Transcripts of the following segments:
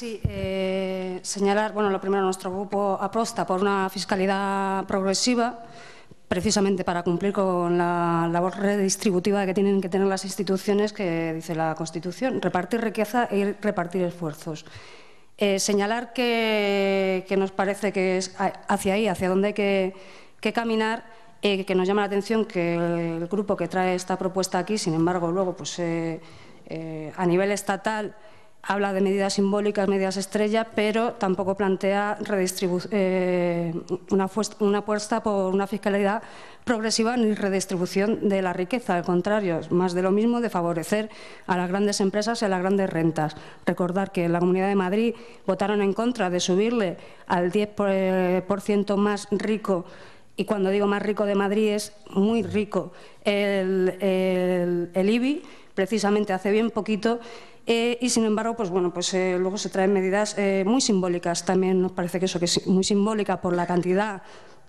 Sí, eh, señalar, bueno, lo primero, nuestro grupo aposta por una fiscalidad progresiva precisamente para cumplir con la labor redistributiva que tienen que tener las instituciones que dice la Constitución, repartir riqueza y e repartir esfuerzos. Eh, señalar que, nos parece que es hacia ahí, hacia donde hay que, caminar, eh, que nos llama la atención que el, grupo que trae esta propuesta aquí, sin embargo, luego, pues a nivel estatal, habla de medidas simbólicas, medidas estrella, pero tampoco plantea eh, una, apuesta por una fiscalidad progresiva ni redistribución de la riqueza. Al contrario, es más de lo mismo de favorecer a las grandes empresas y a las grandes rentas. Recordar que en la Comunidad de Madrid votaron en contra de subirle al 10% eh, más rico y cuando digo más rico de Madrid es muy rico el, el IBI, precisamente hace bien poquito, eh, y sin embargo, pues bueno, pues eh, luego se traen medidas eh, muy simbólicas. También nos parece que eso que es muy simbólica por la cantidad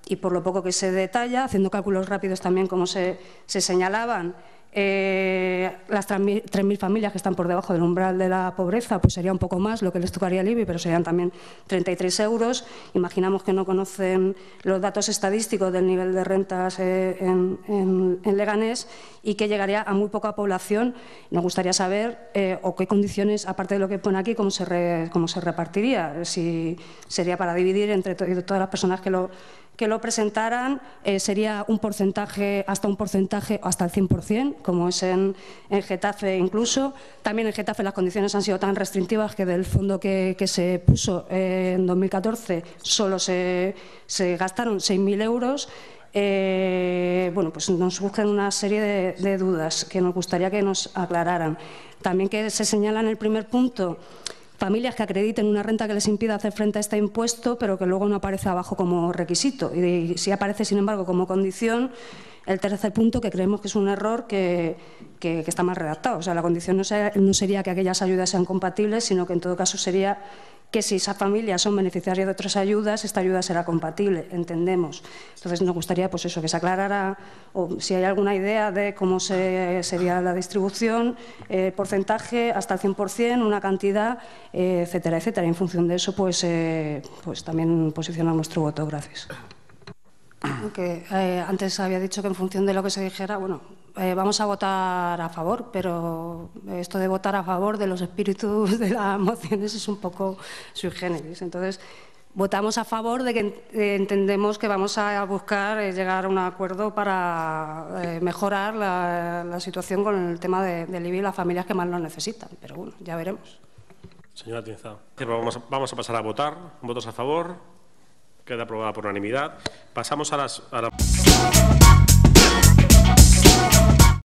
y por lo poco que se detalla, haciendo cálculos rápidos también como se, se señalaban. Eh, las 3.000 familias que están por debajo del umbral de la pobreza, pues sería un poco más lo que les tocaría el IBI, pero serían también 33 euros. Imaginamos que no conocen los datos estadísticos del nivel de rentas eh, en, Leganés y que llegaría a muy poca población. Nos gustaría saber eh, o qué condiciones, aparte de lo que pone aquí, cómo se, se repartiría. Si sería para dividir entre todas las personas que lo que lo presentaran eh, sería un porcentaje, hasta un porcentaje, hasta el 100%, como es en, en, Getafe incluso. También en Getafe las condiciones han sido tan restrictivas que del fondo que, se puso eh, en 2014 solo se, se gastaron 6.000 euros. Eh, bueno, pues nos surgen una serie de, de dudas que nos gustaría que nos aclararan. También que se señala en el primer punto familias que acrediten una renta que les impida hacer frente a este impuesto, pero que luego no aparece abajo como requisito. Y, si aparece, sin embargo, como condición el tercer punto, que creemos que es un error que, está mal redactado. O sea, la condición no sería que aquellas ayudas sean compatibles, sino que en todo caso sería que si esa familia son beneficiarias de otras ayudas, esta ayuda será compatible, entendemos. Entonces nos gustaría pues eso, que se aclarara o si hay alguna idea de cómo se, sería la distribución, eh, porcentaje hasta el 100%, una cantidad, eh, etcétera, etcétera. en función de eso, pues, eh, pues también posicionamos nuestro voto. Gracias. antes había dicho que en función de lo que se dijera, bueno, eh, vamos a votar a favor, pero esto de votar a favor de los espíritus de las mociones es un poco sui Entonces, votamos a favor de que entendemos que vamos a buscar eh, llegar a un acuerdo para eh, mejorar la, situación con el tema de, del IBI y las familias que más lo necesitan. Pero bueno, ya veremos. Señora Tinzado, vamos, a pasar a votar. ¿Votos a favor? Queda aprobada por unanimidad. Pasamos a las... A